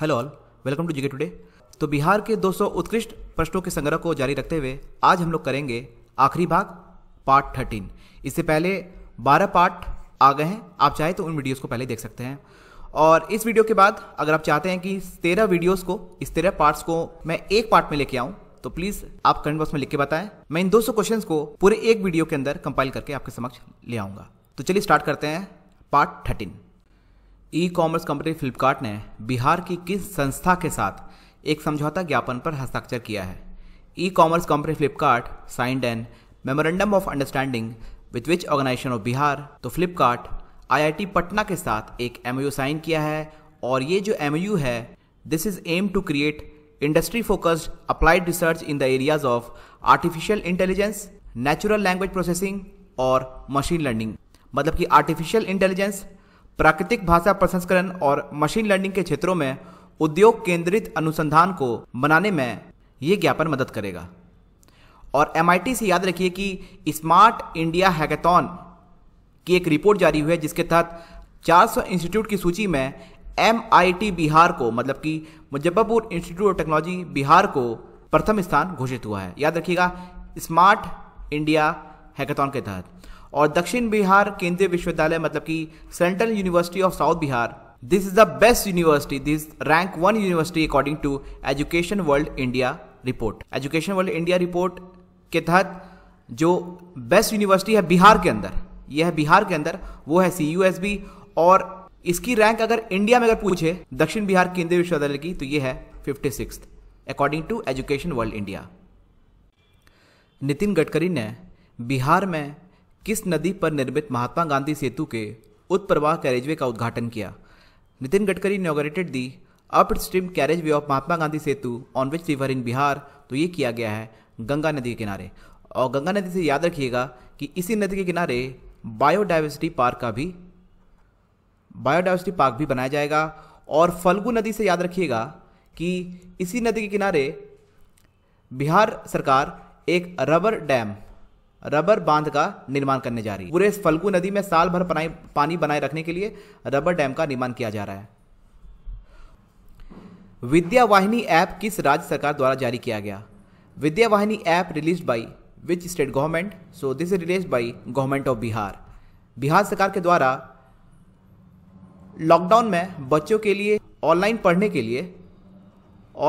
hello all welcome to GK today तो बिहार के 200 उत्कृष्ट प्रश्नों के संग्रह को जारी रखते हुए आज हम लोग करेंगे आखिरी भाग पार्ट 13 इससे पहले 12 पार्ट आ गए हैं आप चाहे तो उन वीडियोस को पहले देख सकते हैं और इस वीडियो के बाद अगर आप चाहते हैं कि तेरह वीडियोज को इस तेरह पार्ट्स को मैं एक पार्ट में लेके आऊँ तो प्लीज आप कमेंट बॉक्स में लिख के बताएं मैं इन 200 क्वेश्चंस को पूरे एक वीडियो के अंदर कंपाइल करके आपके समक्ष ले आऊंगा तो चलिए स्टार्ट करते हैं part thirteen e commerce company Flipkart ने बिहार की किस संस्था के साथ एक समझौता ज्ञापन पर हस्ताक्षर किया है e commerce company Flipkart signed an memorandum of understanding with which organisation of Bihar तो फ्लिपकार्ट आईआईटी पटना के साथ एक एमओयू साइन किया है और ये जो एमओयू है this is aim to create industry focused applied research in the areas of artificial intelligence natural language processing और मशीन लर्निंग मतलब कि आर्टिफिशियल इंटेलिजेंस प्राकृतिक भाषा प्रसंस्करण और मशीन लर्निंग के क्षेत्रों में उद्योग केंद्रित अनुसंधान को बनाने में ये ज्ञापन मदद करेगा और एम से याद रखिए कि स्मार्ट इंडिया हैकेथन की एक रिपोर्ट जारी हुई है जिसके तहत 400 इंस्टीट्यूट की सूची में एम बिहार को मतलब कि Muzaffarpur institute of technology Bihar को प्रथम स्थान घोषित हुआ है याद रखिएगा स्मार्ट इंडिया हैकेथन के तहत और दक्षिण बिहार केंद्रीय विश्वविद्यालय मतलब कि central university of south Bihar this is the best university this rank one university according to education world India report education world India report के तहत जो बेस्ट यूनिवर्सिटी है बिहार के अंदर यह है बिहार के अंदर वो है सी और इसकी रैंक अगर इंडिया में अगर पूछे दक्षिण बिहार केंद्रीय विश्वविद्यालय की तो ये है fifty six according to education world India Nitin Gadkari ने बिहार में किस नदी पर निर्मित महात्मा गांधी सेतु के उत्प्रवाह कैरेजवे का उद्घाटन किया Nitin Gadkari inaugurated the up stream carriage way of Mahatma Gandhi Setu on which river in Bihar तो ये किया गया है गंगा नदी के किनारे और गंगा नदी से याद रखिएगा कि इसी नदी के किनारे बायोडाइवर्सिटी पार्क का भी बायोडाइवर्सिटी पार्क भी बनाया जाएगा और फल्गू नदी से याद रखिएगा कि इसी नदी के किनारे बिहार सरकार एक रबर डैम रबर बांध का निर्माण करने जा रही है पूरे फल्गु नदी में साल भर पानी बनाए रखने के लिए रबर डैम का निर्माण किया जा रहा है विद्यावाहिनी ऐप किस राज्य सरकार द्वारा जारी किया गया Vidya Vahini app release by which state government so this is release by government of Bihar Bihar सरकार के द्वारा लॉकडाउन में बच्चों के लिए ऑनलाइन पढ़ने के लिए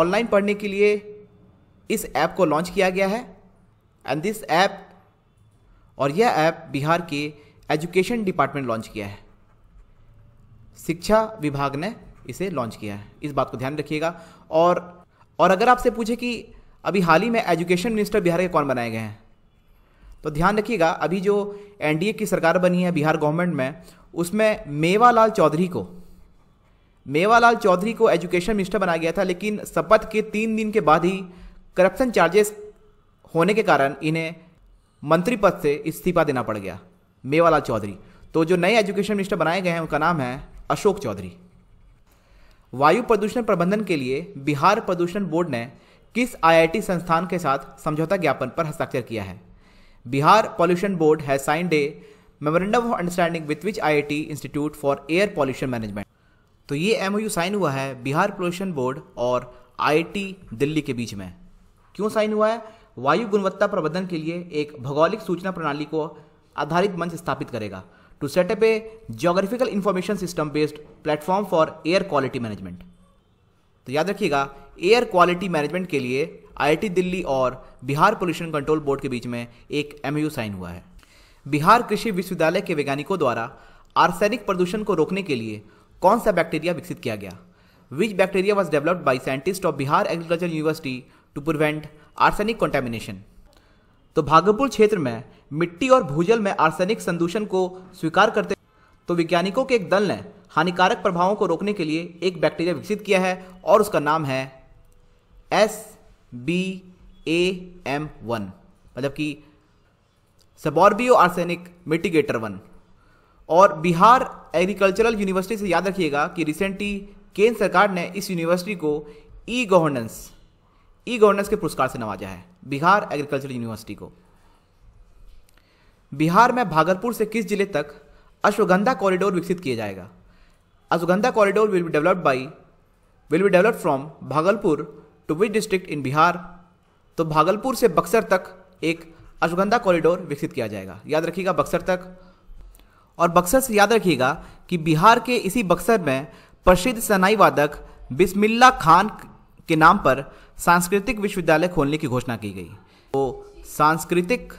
ऑनलाइन पढ़ने के लिए इस ऐप को लॉन्च किया गया है एंड दिस ऐप और यह ऐप बिहार के एजुकेशन डिपार्टमेंट लॉन्च किया है शिक्षा विभाग ने इसे लॉन्च किया है इस बात को ध्यान रखिएगा और और अगर आपसे पूछे कि अभी हाल ही में एजुकेशन मिनिस्टर बिहार के कौन बनाए गए हैं तो ध्यान रखिएगा अभी जो एनडीए की सरकार बनी है बिहार गवर्नमेंट में उसमें मेवालाल चौधरी को मेवालाल चौधरी को एजुकेशन मिनिस्टर बनाया गया था लेकिन शपथ के तीन दिन के बाद ही करप्शन चार्जेस होने के कारण इन्हें मंत्री पद से इस्तीफा देना पड़ गया मेवालाल चौधरी तो जो नए एजुकेशन मिनिस्टर बनाए गए हैं उनका नाम है अशोक चौधरी वायु प्रदूषण प्रबंधन के लिए बिहार प्रदूषण बोर्ड ने किस आईआईटी संस्थान के साथ समझौता ज्ञापन पर हस्ताक्षर किया है बिहार पॉल्यूशन बोर्ड है signed memorandum of understanding with which I institute for air pollution management तो ये एम साइन हुआ है बिहार पॉल्यूशन बोर्ड और आई दिल्ली के बीच में क्यों साइन हुआ है वायु गुणवत्ता प्रबंधन के लिए एक भौगोलिक सूचना प्रणाली को आधारित मंच स्थापित करेगा to set up a geographical information system based platform for air quality management तो याद रखिएगा एयर क्वालिटी मैनेजमेंट के लिए आईआईटी दिल्ली और बिहार पोल्यूशन कंट्रोल बोर्ड के बीच में एक एमयू साइन हुआ है बिहार कृषि विश्वविद्यालय के वैज्ञानिकों द्वारा आर्सेनिक प्रदूषण को रोकने के लिए कौन सा बैक्टीरिया विकसित किया गया which bacteria was developed by scientist of Bihar agriculture university to prevent arsenic contamination तो भागलपुर क्षेत्र में मिट्टी और भूजल में आर्सेनिक संदूषण को स्वीकार करते तो वैज्ञानिकों के एक दल ने हानिकारक प्रभावों को रोकने के लिए एक बैक्टीरिया विकसित किया है और उसका नाम है S B A M one मतलब कि सबॉर्बियो आर्सेनिक मिटिगेटर वन और बिहार एग्रीकल्चरल यूनिवर्सिटी से याद रखिएगा कि रिसेंटली केंद्र सरकार ने इस यूनिवर्सिटी को ई गवर्नेंस ई गवर्नेंस के पुरस्कार से नवाजा है बिहार एग्रीकल्चर यूनिवर्सिटी को बिहार में भागलपुर से किस जिले तक अश्वगंधा कॉरिडोर विकसित किया जाएगा ashwagandha corridor will be developed by will be developed from Bhagalpur to which district in Bihar तो भागलपुर से बक्सर तक एक अश्वगंधा कॉरिडोर विकसित किया जाएगा याद रखिएगा बक्सर तक और बक्सर से याद रखिएगा कि बिहार के इसी बक्सर में प्रसिद्ध सनाई वादक बिस्मिल्ला खान के नाम पर सांस्कृतिक विश्वविद्यालय खोलने की घोषणा की गई तो सांस्कृतिक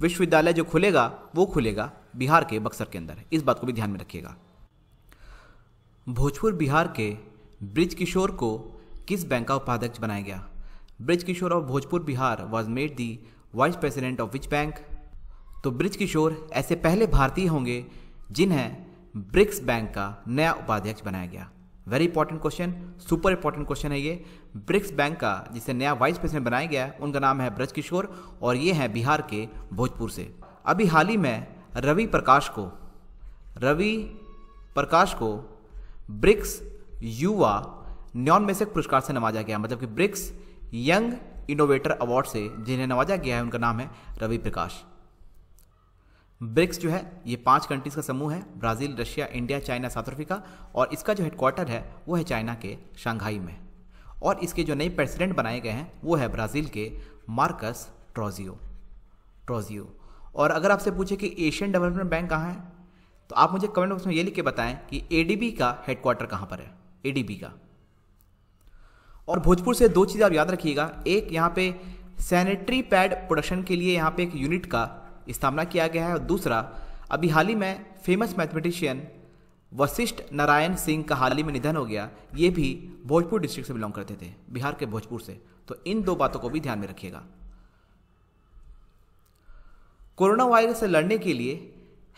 विश्वविद्यालय जो खुलेगा वो खुलेगा बिहार के बक्सर के अंदर इस बात को भी ध्यान में रखिएगा भोजपुर बिहार के ब्रिज किशोर को किस बैंक का उपाध्यक्ष बनाया गया Brij Kishore of Bhojpur Bihar was made the vice president of which bank तो ब्रिज किशोर ऐसे पहले भारतीय होंगे जिन्हें ब्रिक्स बैंक का नया उपाध्यक्ष बनाया गया very important question super important question है ये ब्रिक्स बैंक का जिसे नया वाइस प्रेसिडेंट बनाया गया है उनका नाम है ब्रज किशोर और ये हैं बिहार के भोजपुर से अभी हाल ही में रवि प्रकाश को रवि प्रकाश को ब्रिक्स युवा नॉन पुरस्कार से नवाजा गया मतलब कि ब्रिक्स यंग इनोवेटर अवार्ड से जिन्हें नवाजा गया है उनका नाम है रवि प्रकाश ब्रिक्स जो है ये पांच कंट्रीज़ का समूह है Brazil Russia India China South Africa और इसका जो हेडक्वार्टर है वो है चाइना के शंघाई में और इसके जो नए प्रेसिडेंट बनाए गए हैं वो है ब्राज़ील के मार्कस ट्रोजियो ट्रोजियो और अगर आपसे पूछे कि एशियन डेवलपमेंट बैंक कहाँ है तो आप मुझे कमेंट बॉक्स में ये लिख के बताएं कि ए का हेडक्वार्टर कहाँ पर है ए का और भोजपुर से दो चीज़ें आप याद रखिएगा एक यहाँ पे सैनिटरी पैड प्रोडक्शन के लिए यहाँ पे एक यूनिट का स्थापना किया गया है और दूसरा अभी हाल ही में फेमस मैथमेटिशियन वशिष्ठ नारायण सिंह का हाल ही में निधन हो गया ये भी भोजपुर डिस्ट्रिक्ट से बिलोंग करते थे बिहार के भोजपुर से तो इन दो बातों को भी ध्यान में रखिएगा कोरोना वायरस से लड़ने के लिए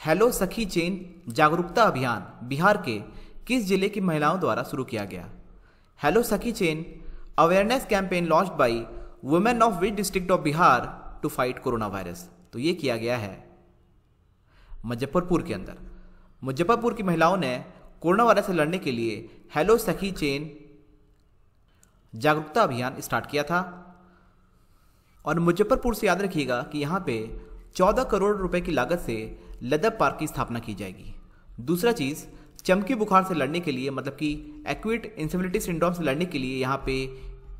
हेलो सखी चेन जागरूकता अभियान बिहार के किस जिले की महिलाओं द्वारा शुरू किया गया hello Sakhi chain awareness campaign launch by women of which district of Bihar to fight corona virus तो ये किया गया है मुजफ्फरपुर के अंदर मुजफ्फरपुर की महिलाओं ने कोरोना वायरस से लड़ने के लिए हेलो सखी चेन जागरूकता अभियान स्टार्ट किया था और मुजफ्फरपुर से याद रखिएगा कि यहाँ पे 14 करोड़ रुपए की लागत से लदब पार्क की स्थापना की जाएगी दूसरा चीज़ चमकी बुखार से लड़ने के लिए मतलब कि एक्विट इंसेबिलिटी सिंड्रोम से लड़ने के लिए यहाँ पे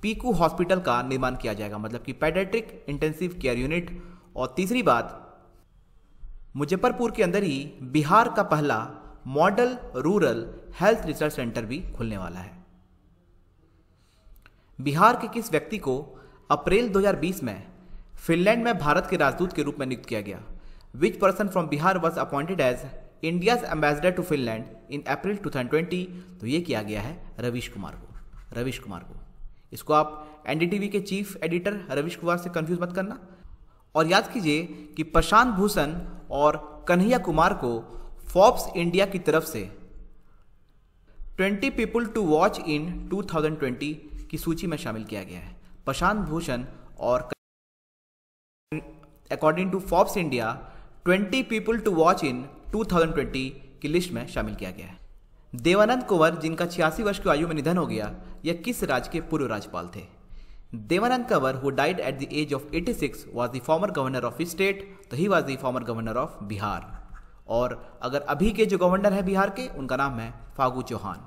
पीकू हॉस्पिटल का निर्माण किया जाएगा मतलब कि पैडेट्रिक इंटेंसिव केयर यूनिट और तीसरी बात मुजफ्फरपुर के अंदर ही बिहार का पहला model rural health research centre भी खुलने वाला है बिहार के किस व्यक्ति को अप्रैल 2020 में फिनलैंड में भारत के राजदूत के रूप में नियुक्त किया गया which person from Bihar was appointed as India's ambassador to Finland in April 2020 तो ये किया गया है रवीश कुमार को रवीश कुमार को इसको आप एनडीटीवी के चीफ एडिटर रवीश कुमार से कंफ्यूज मत करना और याद कीजिए कि प्रशांत भूषण और कन्हैया कुमार को फॉर्ब्स इंडिया की तरफ से 20 पीपल टू वॉच इन 2020 की सूची में शामिल किया गया है प्रशांत भूषण और according to Forbes India 20 people to watch in 2020 की लिस्ट में शामिल किया गया है देवानंद कुंवर जिनका छियासी वर्ष की आयु में निधन हो गया यह किस राज्य के पूर्व राज्यपाल थे Devanand Kavar, who died at the age of 86, was the former governor of his state, तो he was the former governor of Bihar और अगर अभी के जो गवर्नर हैं बिहार के उनका नाम है फागू चौहान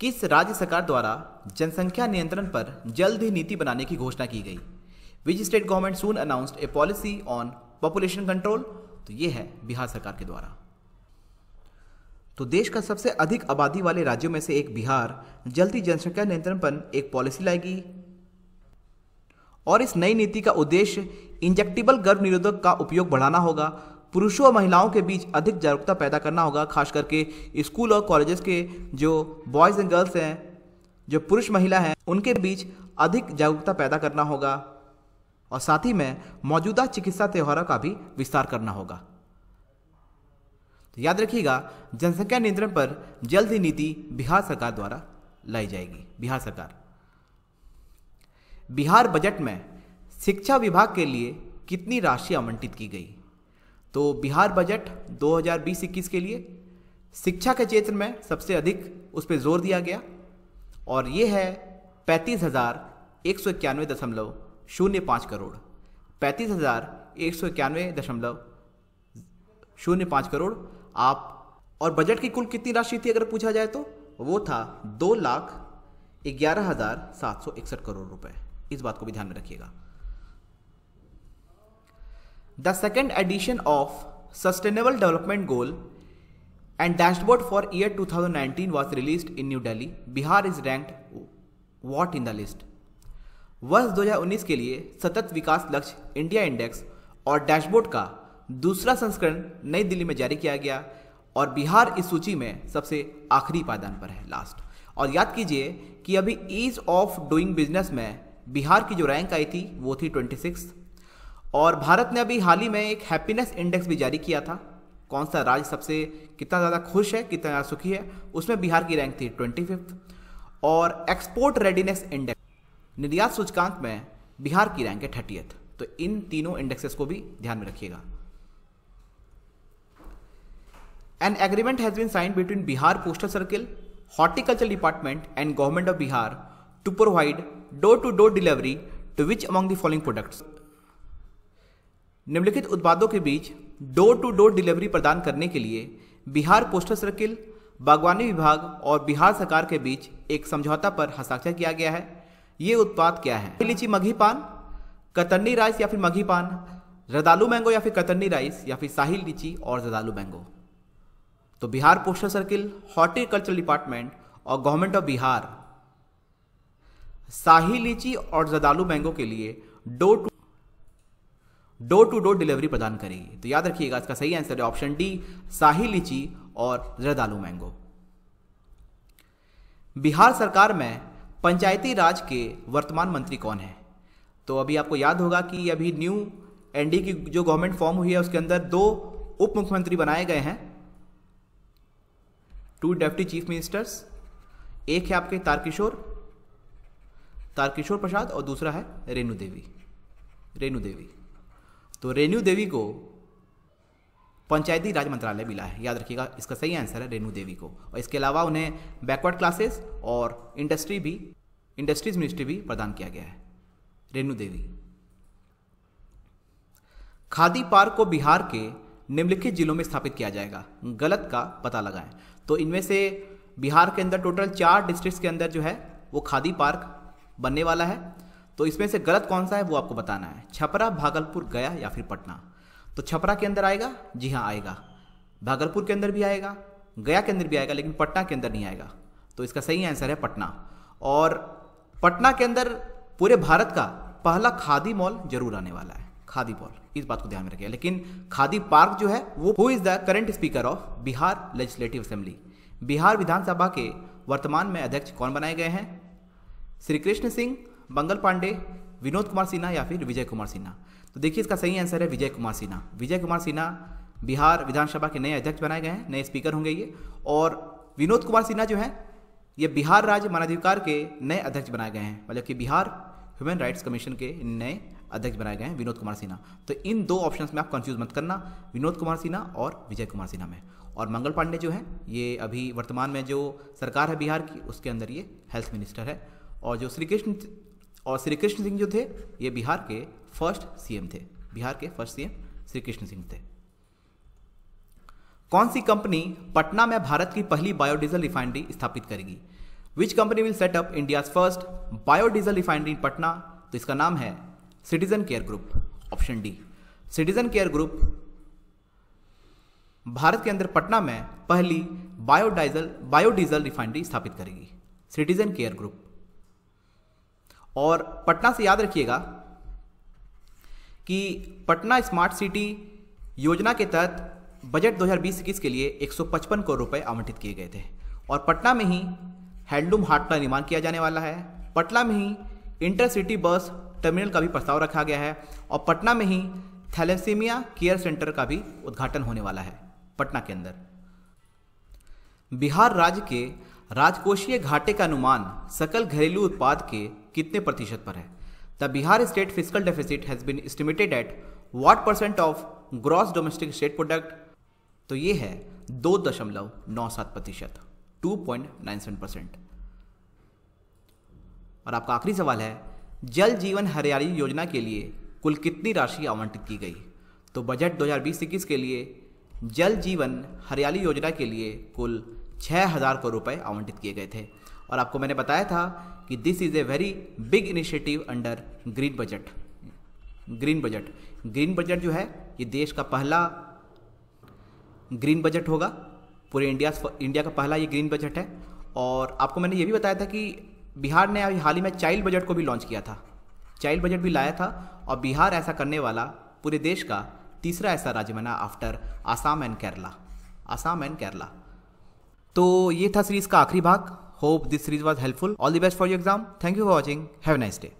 किस राज्य सरकार द्वारा जनसंख्या नियंत्रण पर जल्द ही नीति बनाने की घोषणा की गई which state government soon announced a policy on population control तो ये है बिहार सरकार के द्वारा तो देश का सबसे अधिक आबादी वाले राज्यों में से एक बिहार जल्द ही जनसंख्या नियंत्रण पर एक पॉलिसी लाएगी और इस नई नीति का उद्देश्य इंजेक्टेबल गर्भ निरोधक का उपयोग बढ़ाना होगा पुरुषों और महिलाओं के बीच अधिक जागरूकता पैदा करना होगा खास करके स्कूल और कॉलेजेस के जो बॉयज़ एंड गर्ल्स हैं जो पुरुष महिला हैं उनके बीच अधिक जागरूकता पैदा करना होगा और साथ ही में मौजूदा चिकित्सा त्यौहारों का भी विस्तार करना होगा तो याद रखिएगा जनसंख्या नियंत्रण पर जल्द ही नीति बिहार सरकार द्वारा लाई जाएगी बिहार सरकार बिहार बजट में शिक्षा विभाग के लिए कितनी राशि आवंटित की गई तो बिहार बजट 2020-21 के लिए शिक्षा के क्षेत्र में सबसे अधिक उस पर जोर दिया गया और ये है पैंतीस हज़ार एक सौ इक्यानवे दशमलव शून्य पाँच करोड़ पैंतीस हज़ार एक सौ इक्यानवे दशमलव शून्य पाँच करोड़ आप और बजट की कुल कितनी राशि थी अगर पूछा जाए तो वो था दो लाख ग्यारह हज़ार सात सौ इकसठ करोड़ रुपए इस बात को भी ध्यान में रखिएगा the second edition of sustainable development goal and dashboard for year 2019 was release in New Delhi Bihar is ranked what in the list वर्ष 2019 के लिए सतत विकास लक्ष्य इंडिया इंडेक्स और डैशबोर्ड का दूसरा संस्करण नई दिल्ली में जारी किया गया और बिहार इस सूची में सबसे आखिरी पायदान पर है लास्ट और याद कीजिए कि अभी ईज ऑफ डूइंग बिजनेस में बिहार की जो रैंक आई थी वो थी ट्वेंटी सिक्स और भारत ने अभी हाल ही में एक हैप्पीनेस इंडेक्स भी जारी किया था कौन सा राज्य सबसे कितना ज़्यादा खुश है कितना ज़्यादा सुखी है उसमें बिहार की रैंक थी ट्वेंटी फिफ्थ और एक्सपोर्ट रेडीनेस इंडेक्स निर्यात सूचकांक में बिहार की रैंक है थर्टीथ तो इन तीनों इंडेक्सेस को भी ध्यान में रखिएगा an agreement has been sign between Bihar postal circle horticulture department and government of Bihar to provide door to door delivery to which among the following products निम्नलिखित उत्पादों के बीच डोर टू डोर डिलीवरी प्रदान करने के लिए बिहार पोस्टल सर्किल बागवानी विभाग और बिहार सरकार के बीच एक समझौता पर हस्ताक्षर किया गया है ये उत्पाद क्या है लीची मघी पान कतरनी राइस या फिर मघी पान रदालू मैंगो या फिर कतरनी राइस या फिर साहिल लीची और रदालू मैंगो तो Bihar postal circle horticulture department और government of Bihar Shahi litchi और जदालू मैंगो के लिए door to door to door delivery प्रदान करेगी तो याद रखिएगा इसका सही आंसर है ऑप्शन डी शाही लीची और जदालू मैंगो बिहार सरकार में पंचायती राज के वर्तमान मंत्री कौन है तो अभी आपको याद होगा कि अभी न्यू एनडी की जो गवर्नमेंट फॉर्म हुई है उसके अंदर दो उप मुख्यमंत्री बनाए गए हैं टू डेप्टी चीफ मिनिस्टर्स एक है आपके तारकिशोर तारकिशोर प्रसाद और दूसरा है रेणु देवी रेणु देवी तो रेणु देवी को पंचायती राज मंत्रालय मिला है याद रखिएगा इसका सही आंसर है रेणु देवी को और इसके अलावा उन्हें बैकवर्ड क्लासेस और इंडस्ट्री भी इंडस्ट्रीज मिनिस्ट्री भी प्रदान किया गया है रेणु देवी खादी पार्क को बिहार के निम्नलिखित जिलों में स्थापित किया जाएगा गलत का पता लगाएं तो इनमें से बिहार के अंदर टोटल चार डिस्ट्रिक्ट के अंदर जो है वो खादी पार्क बनने वाला है तो इसमें से गलत कौन सा है वो आपको बताना है छपरा भागलपुर गया या फिर पटना तो छपरा के अंदर आएगा जी हाँ आएगा भागलपुर के अंदर भी आएगा गया के अंदर भी आएगा लेकिन पटना के अंदर नहीं आएगा तो इसका सही आंसर है पटना और पटना के अंदर पूरे भारत का पहला खादी मॉल जरूर आने वाला है खादी मॉल इस बात को ध्यान में रखिए लेकिन खादी पार्क जो है वो who is the current speaker of Bihar legislative assembly Bihar विधानसभा के वर्तमान में अध्यक्ष कौन बनाए गए हैं श्री कृष्ण सिंह मंगल पांडे विनोद कुमार सिन्हा या फिर विजय कुमार सिन्हा तो देखिए इसका सही आंसर है विजय कुमार सिन्हा विजय कुमार सिन्हा बिहार विधानसभा के नए अध्यक्ष बनाए गए हैं नए स्पीकर होंगे ये और विनोद कुमार सिन्हा जो है ये बिहार राज्य मानवाधिकार के नए अध्यक्ष बनाए गए हैं मतलब कि बिहार ह्यूमन राइट्स कमीशन के नए अध्यक्ष बनाए गए हैं विनोद कुमार सिन्हा तो इन दो ऑप्शन में आप कंफ्यूज मत करना विनोद कुमार सिन्हा और विजय कुमार सिन्हा में और मंगल पांडे जो है ये अभी वर्तमान में जो सरकार है बिहार की उसके अंदर ये हेल्थ मिनिस्टर है और जो श्री कृष्ण और श्री कृष्ण सिंह जो थे ये बिहार के फर्स्ट सीएम थे बिहार के फर्स्ट सीएम श्री कृष्ण सिंह थे कौन सी कंपनी पटना में भारत की पहली बायोडीजल रिफाइनरी स्थापित करेगी which company will set up India first biodiesel refinery in Patna तो इसका नाम है citizen care group option D citizen care group Bharat के अंदर पटना में पहली बायोडाइजल बायोडीजल रिफाइनरी स्थापित करेगी सिटीजन केयर ग्रुप और पटना से याद रखिएगा कि पटना स्मार्ट सिटी योजना के तहत बजट 2020-21 के लिए 155 करोड़ रुपए आवंटित किए गए थे और पटना में ही हैंडलूम हाट का निर्माण किया जाने वाला है पटना में ही इंटरसिटी बस टर्मिनल का भी प्रस्ताव रखा गया है और पटना में ही थैलेसीमिया केयर सेंटर का भी उद्घाटन होने वाला है पटना के अंदर बिहार राज्य के राजकोषीय घाटे का अनुमान सकल घरेलू उत्पाद के कितने प्रतिशत पर है the Bihar state physical deficit has been estimated at what percent of gross domestic state product तो ये है दो दशमलव नौ सात प्रतिशत two point nine seven percent और आपका आखिरी सवाल है जल जीवन हरियाली योजना के लिए कुल कितनी राशि आवंटित की गई तो बजट 2020 के लिए जल जीवन हरियाली योजना के लिए कुल छः हज़ार करोड़ रुपए आवंटित किए गए थे और आपको मैंने बताया था कि this is a very big initiative under green budget green budget green budget जो है ये देश का पहला ग्रीन बजट होगा पूरे इंडिया इंडिया का पहला ये ग्रीन बजट है और आपको मैंने ये भी बताया था कि बिहार ने अभी हाल ही में चाइल्ड बजट को भी लॉन्च किया था चाइल्ड बजट भी लाया था और बिहार ऐसा करने वाला पूरे देश का तीसरा ऐसा राज्य बना after Assam and Kerala Assam and Kerala तो ये था सीरीज का आखिरी भाग hope this series was helpful all the best for your exam thank you for watching have nice day